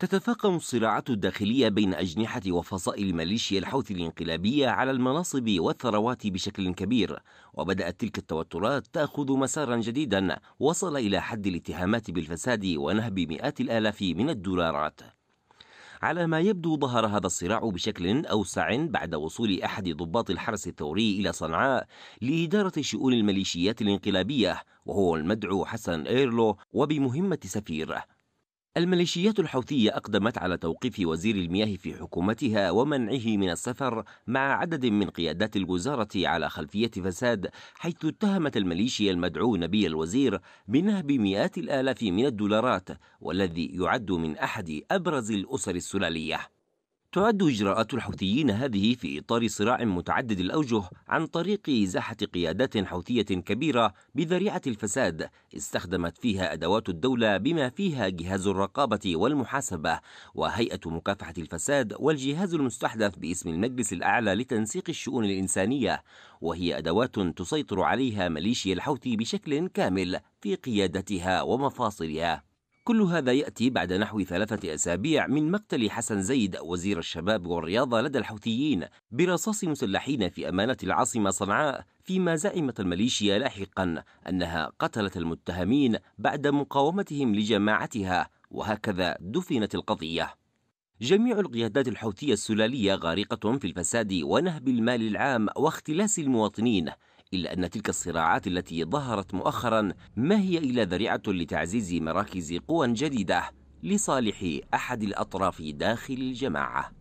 تتفاقم الصراعات الداخلية بين أجنحة وفصائل ميليشيا الحوثي الانقلابية على المناصب والثروات بشكل كبير، وبدأت تلك التوترات تأخذ مسارا جديدا وصل إلى حد الاتهامات بالفساد ونهب مئات الآلاف من الدولارات. على ما يبدو ظهر هذا الصراع بشكل أوسع بعد وصول أحد ضباط الحرس الثوري إلى صنعاء لإدارة شؤون الميليشيات الانقلابية وهو المدعو حسن إيرلو وبمهمة سفير الميليشيات الحوثية أقدمت على توقيف وزير المياه في حكومتها ومنعه من السفر مع عدد من قيادات الوزارة على خلفية فساد حيث اتهمت الميليشيا المدعو نبي الوزير بنهب مئات الآلاف من الدولارات والذي يعد من أحد أبرز الأسر السلالية تعد إجراءات الحوثيين هذه في إطار صراع متعدد الأوجه عن طريق إزاحة قيادات حوثية كبيرة بذريعة الفساد استخدمت فيها أدوات الدولة بما فيها جهاز الرقابة والمحاسبة وهيئة مكافحة الفساد والجهاز المستحدث باسم المجلس الأعلى لتنسيق الشؤون الإنسانية وهي أدوات تسيطر عليها ميليشيا الحوثي بشكل كامل في قيادتها ومفاصلها كل هذا يأتي بعد نحو ثلاثة أسابيع من مقتل حسن زيد وزير الشباب والرياضة لدى الحوثيين برصاص مسلحين في أمانة العاصمة صنعاء فيما زعمت الميليشيا لاحقا أنها قتلت المتهمين بعد مقاومتهم لجماعتها وهكذا دفنت القضية جميع القيادات الحوثية السلالية غارقة في الفساد ونهب المال العام واختلاس المواطنين إلا أن تلك الصراعات التي ظهرت مؤخرا ما هي إلا ذريعة لتعزيز مراكز قوى جديدة لصالح أحد الأطراف داخل الجماعة